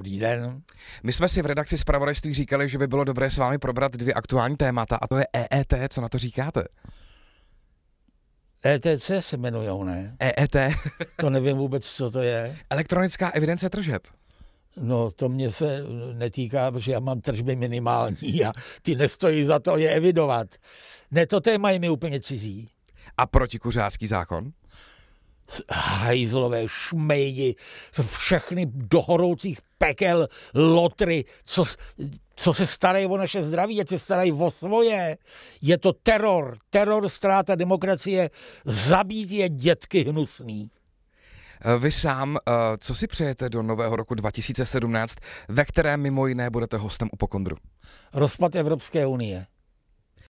Dobrý den. My jsme si v redakci zpravodajství říkali, že by bylo dobré s vámi probrat dvě aktuální témata, a to je EET. Co na to říkáte? ETC se jmenují, ne? EET. to nevím vůbec, co to je. Elektronická evidence tržeb. No, to mě se netýká, protože já mám tržby minimální a ty nestojí za to je evidovat. Ne, to téma je mi úplně cizí. A protikuřácký zákon? hajzlové šmejdi, všechny dohoroucích pekel, lotry, co, co se starají o naše zdraví, ať se starají o svoje. Je to teror, teror, ztráta demokracie, zabít je dětky hnusný. Eh, vy sám, eh, co si přejete do nového roku 2017, ve kterém mimo jiné budete hostem u Pokondru? Rozpad Evropské unie.